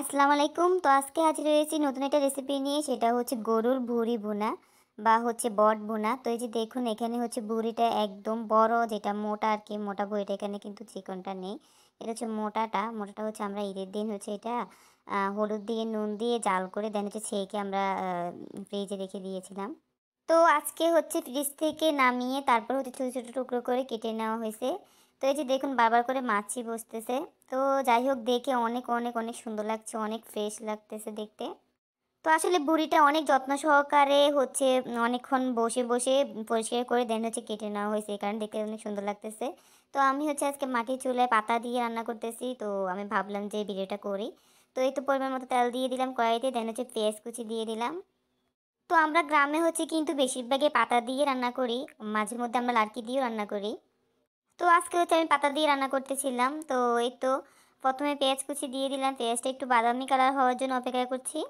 আসসালামু আলাইকুম তো আজকে হাজির হয়েছি নতুন একটা রেসিপি নিয়ে সেটা হচ্ছে গরুর ভুড়ি ভুনা বা হচ্ছে বট ভুনা তো এই যে দেখুন এখানে হচ্ছে ভুড়িটা একদম বড় যেটা মোটা আর কি মোটা ভুড়িটা এখানে কিন্তু চিকনটা নেই এটা হচ্ছে মোটাটা মোটাটা হচ্ছে আমরা ঈদের দিন হচ্ছে এটা হলুদ দিয়ে নুন দিয়ে জাল করে দেন হচ্ছে ছেঁকে আমরা ফ্রিজে রেখে দিয়েছিলাম তো আজকে হচ্ছে ফ্রিজ থেকে নামিয়ে তারপর হচ্ছে ছোটো ছোটো টুকরো করে কেটে নেওয়া হয়েছে তো এই যে দেখুন বারবার করে মাছি বসতেছে তো যাই হোক দেখে অনেক অনেক অনেক সুন্দর লাগছে অনেক ফ্রেশ লাগতেছে দেখতে তো আসলে বুড়িটা অনেক যত্ন সহকারে হচ্ছে অনেকক্ষণ বসে বসে পরিষ্কার করে দেন হচ্ছে কেটে নেওয়া হয়েছে এই কারণে দেখতে অনেক সুন্দর লাগতেছে তো আমি হচ্ছে আজকে মাটির চুলায় পাতা দিয়ে রান্না করতেছি তো আমি ভাবলাম যে ভিডিওটা করি তো এই তো পরিমাণ মতো তেল দিয়ে দিলাম কড়াইতে দেন হচ্ছে পেঁয়াজ কুচি দিয়ে দিলাম তো আমরা গ্রামে হচ্ছে কিন্তু বেশিরভাগে পাতা দিয়ে রান্না করি মাঝে মধ্যে আমরা লাড়কি দিয়েও রান্না করি তো আজকে হচ্ছে আমি পাতা দিয়ে রান্না করতেছিলাম তো এই তো প্রথমে পেঁয়াজ কুচি দিয়ে দিলাম পেঁয়াজটা একটু বাদামি কালার হওয়ার জন্য অপেক্ষা করছি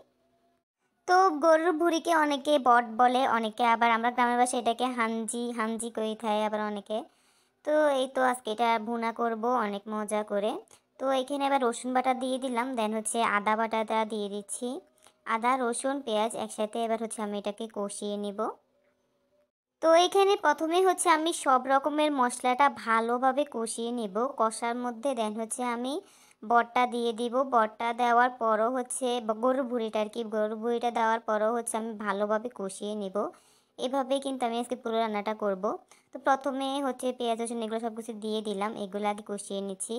তো গরুর ভুড়িকে অনেকে বট বলে অনেকে আবার আমরা গ্রামের বাসায় এটাকে হাঞ্জি হাঞ্জি করে থাকে আবার অনেকে তো এই তো আজকে এটা ভুনা করব অনেক মজা করে তো এখানে আবার রসুন বাটা দিয়ে দিলাম দেন হচ্ছে আদা বাটাটা দিয়ে দিচ্ছি আদা রসুন পেঁয়াজ একসাথে এবার হচ্ছে আমি এটাকে কষিয়ে নেবো তো এখানে প্রথমে হচ্ছে আমি সব রকমের মশলাটা ভালোভাবে কষিয়ে নেব কষার মধ্যে দেন হচ্ছে আমি বটটা দিয়ে দিব বটটা দেওয়ার পরও হচ্ছে গরুর ভুড়িটা আর কি গরুর ভুড়িটা দেওয়ার পরও হচ্ছে আমি ভালোভাবে কষিয়ে নেব এভাবে কিন্তু আমি আজকে পুরো রান্নাটা করব তো প্রথমে হচ্ছে পেঁয়াজ রসুন এগুলো সব কিছু দিয়ে দিলাম এগুলো আগে কষিয়ে নিচ্ছি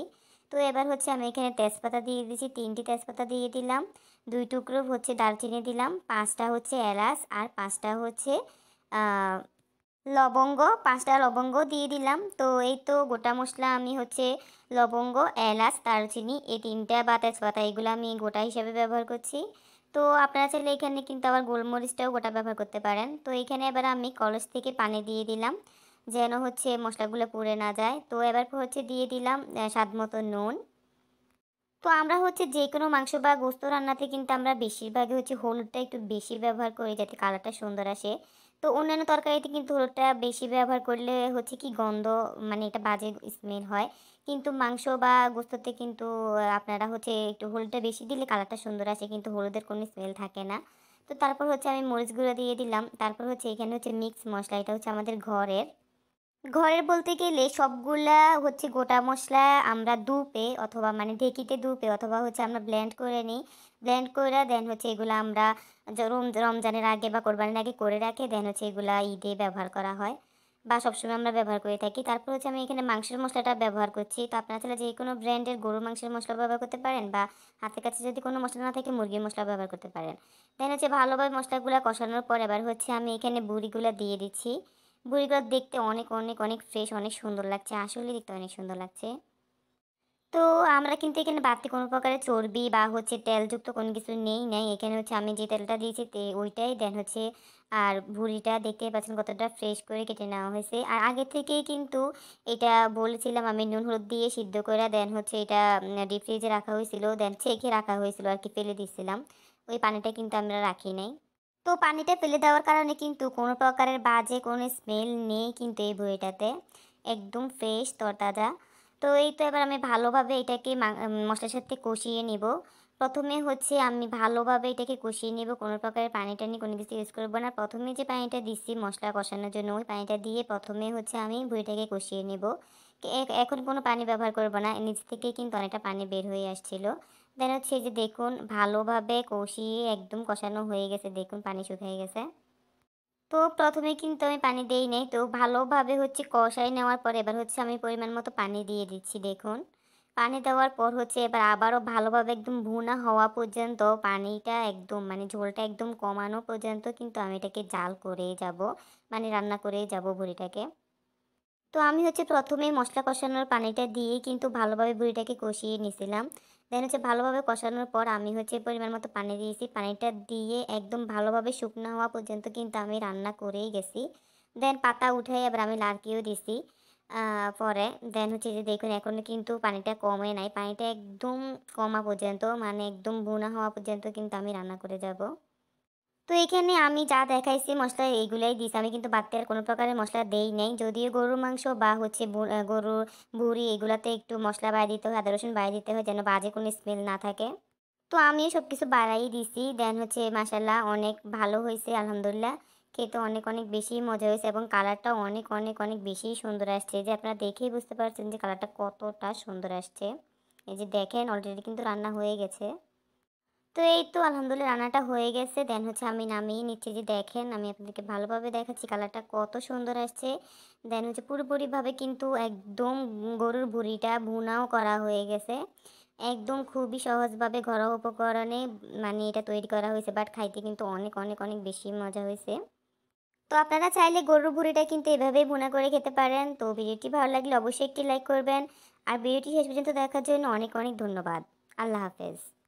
তো এবার হচ্ছে আমি এখানে তেজপাতা দিয়ে দিচ্ছি তিনটি তেজপাতা দিয়ে দিলাম দুই টুকরো হচ্ছে দারচিনি দিলাম পাঁচটা হচ্ছে এলাচ আর পাঁচটা হচ্ছে লবঙ্গ পাঁচটা লবঙ্গ দিয়ে দিলাম তো এই তো গোটা মশলা আমি হচ্ছে লবঙ্গ এলাচ দারচিনি এই তিনটা বা তেজপাতা এগুলো আমি গোটা হিসাবে ব্যবহার করছি তো আপনারা চাইলে এখানে কিন্তু আবার গোলমরিচটাও গোটা ব্যবহার করতে পারেন তো এখানে এবার আমি কলস থেকে পানি দিয়ে দিলাম যেন হচ্ছে মশলাগুলো পুড়ে না যায় তো এবার হচ্ছে দিয়ে দিলাম স্বাদ মতো নুন তো আমরা হচ্ছে যে কোনো মাংস বা গোস্ত রান্নাতে কিন্তু আমরা বেশিরভাগই হচ্ছে হলুদটা একটু বেশি ব্যবহার করি যাতে কালারটা সুন্দর আসে তো অন্যান্য তরকারিতে কিন্তু হলুদটা বেশি ব্যবহার করলে হচ্ছে কি গন্ধ মানে এটা বাজে স্মেল হয় কিন্তু মাংস বা গোস্ততে কিন্তু আপনারা হচ্ছে একটু হলুদটা বেশি দিলে কালারটা সুন্দর আসে কিন্তু হলুদের কোনো স্মেল থাকে না তো তারপর হচ্ছে আমি মরিচ গুঁড়ো দিয়ে দিলাম তারপর হচ্ছে এখানে হচ্ছে মিক্স মশলা এটা হচ্ছে আমাদের ঘরের ঘরের বলতে গেলে সবগুলা হচ্ছে গোটা মশলা আমরা দুপে অথবা মানে ঢেকিতে দুপে অথবা হচ্ছে আমরা ব্লেন্ড করে নিই ব্লেন্ড করে দেন হচ্ছে এগুলো আমরা রমজানের আগে বা কোরবানির আগে করে রাখে দেন হচ্ছে এগুলো ঈদে ব্যবহার করা হয় বা সবসময় আমরা ব্যবহার করে থাকি তারপর হচ্ছে আমি এখানে মাংসের মশলাটা ব্যবহার করছি তো আপনারা চাইলে যে কোনো ব্র্যান্ডের গরু মাংসের মশলা ব্যবহার করতে পারেন বা হাতের কাছে যদি কোনো মশলা না থাকে মুরগির মশলা ব্যবহার করতে পারেন দেন হচ্ছে ভালোভাবে মশলাগুলো কষানোর পর এবার হচ্ছে আমি এখানে বুড়িগুলো দিয়ে দিচ্ছি বুড়িগড় দেখতে অনেক অনেক অনেক ফ্রেশ অনেক সুন্দর লাগছে আসলে দেখতে অনেক সুন্দর লাগছে তো আমরা কিন্তু এখানে বাড়তি কোনো প্রকারে চর্বি বা হচ্ছে তেলযুক্ত কোনো কিছু নেই নাই এখানে হচ্ছে আমি যে তেলটা দিয়েছি তে ওইটাই দেন হচ্ছে আর ভুড়িটা দেখতে পাচ্ছেন কতটা ফ্রেশ করে কেটে নেওয়া হয়েছে আর আগে থেকেই কিন্তু এটা বলেছিলাম আমি নুন হলুদ দিয়ে সিদ্ধ করে দেন হচ্ছে এটা ডিপ ফ্রিজে রাখা হয়েছিল দেন ছেঁকে রাখা হয়েছিল আর কি ফেলে দিয়েছিলাম ওই পানিটা কিন্তু আমরা রাখি নাই তো পানিটা ফেলে দেওয়ার কারণে কিন্তু কোনো প্রকারের বাজে কোনো স্মেল নেই কিন্তু এই বইটাতে একদম ফ্রেশ তরতাজা তো এই তো এবার আমি ভালোভাবে এটাকে মশলার সাথে কষিয়ে নেব প্রথমে হচ্ছে আমি ভালোভাবে এটাকে কষিয়ে নেব কোনো প্রকারের পানি টানি কোনো কিছু ইউজ করবো না প্রথমে যে পানিটা দিচ্ছি মশলা কষানোর জন্য ওই পানিটা দিয়ে প্রথমে হচ্ছে আমি ভুঁড়িটাকে কষিয়ে নেব এখন কোনো পানি ব্যবহার করব না নিচ থেকে কিন্তু অনেকটা পানি বের হয়ে আসছিলো দেন হচ্ছে যে দেখুন ভালোভাবে কষিয়ে একদম কষানো হয়ে গেছে দেখুন পানি শুকিয়ে গেছে তো প্রথমে কিন্তু আমি পানি দিই নাই তো ভালোভাবে হচ্ছে কষাই নেওয়ার পর এবার হচ্ছে আমি পরিমাণ মতো পানি দিয়ে দিচ্ছি দেখুন পানি দেওয়ার পর হচ্ছে এবার আবারও ভালোভাবে একদম ভুনা হওয়া পর্যন্ত পানিটা একদম মানে ঝোলটা একদম কমানো পর্যন্ত কিন্তু আমি এটাকে জাল করে যাব মানে রান্না করে যাব বুড়িটাকে তো আমি হচ্ছে প্রথমে মশলা কষানোর পানিটা দিয়ে কিন্তু ভালোভাবে বুড়িটাকে কষিয়ে নিছিলাম দেন হচ্ছে ভালোভাবে কষানোর পর আমি হচ্ছে পরিমাণ মতো পানি দিয়েছি পানিটা দিয়ে একদম ভালোভাবে শুকনো হওয়া পর্যন্ত কিন্তু আমি রান্না করেই গেছি দেন পাতা উঠে এবার আমি লাড়কিও দিছি পরে দেন হচ্ছে যে দেখুন এখন কিন্তু পানিটা কমে নাই পানিটা একদম কমা পর্যন্ত মানে একদম বোনা হওয়া পর্যন্ত কিন্তু আমি রান্না করে যাব তো এখানে আমি যা দেখাইছি মশলা এইগুলাই দিয়েছি আমি কিন্তু বাচ্চার কোনো প্রকারের মশলা দেই নাই যদিও গরুর মাংস বা হচ্ছে গরুর ভুড়ি এগুলাতে একটু মশলা বাড়িয়ে দিতে হয় আদা রসুন বাড়িয়ে দিতে হয় যেন বাজে কোনো স্মেল না থাকে তো আমি সব কিছু বাড়াই দিছি দেন হচ্ছে মাসাল্লাহ অনেক ভালো হয়েছে আলহামদুলিল্লাহ খেতে অনেক অনেক বেশি মজা হয়েছে এবং কালারটাও অনেক অনেক অনেক বেশি সুন্দর আসছে যে আপনারা দেখেই বুঝতে পারছেন যে কালারটা কতটা সুন্দর আসছে এই যে দেখেন অলরেডি কিন্তু রান্না হয়ে গেছে তো এই তো আলহামদুলিল্লাহ রান্নাটা হয়ে গেছে দেন হচ্ছে আমি নামিয়ে নিচ্ছি যে দেখেন আমি আপনাদেরকে ভালোভাবে দেখাচ্ছি কালারটা কত সুন্দর আসছে দেন হচ্ছে পুরোপুরিভাবে কিন্তু একদম গরুর ভুড়িটা ভুনাও করা হয়ে গেছে একদম খুবই সহজভাবে ঘরোয়া উপকরণে মানে এটা তৈরি করা হয়েছে বাট খাইতে কিন্তু অনেক অনেক অনেক বেশি মজা হয়েছে তো আপনারা চাইলে গরুর ভুড়িটা কিন্তু এভাবেই ভুনা করে খেতে পারেন তো ভিডিওটি ভালো লাগলে অবশ্যই একটি লাইক করবেন আর ভিডিওটি শেষ পর্যন্ত দেখার জন্য অনেক অনেক ধন্যবাদ আল্লাহ হাফেজ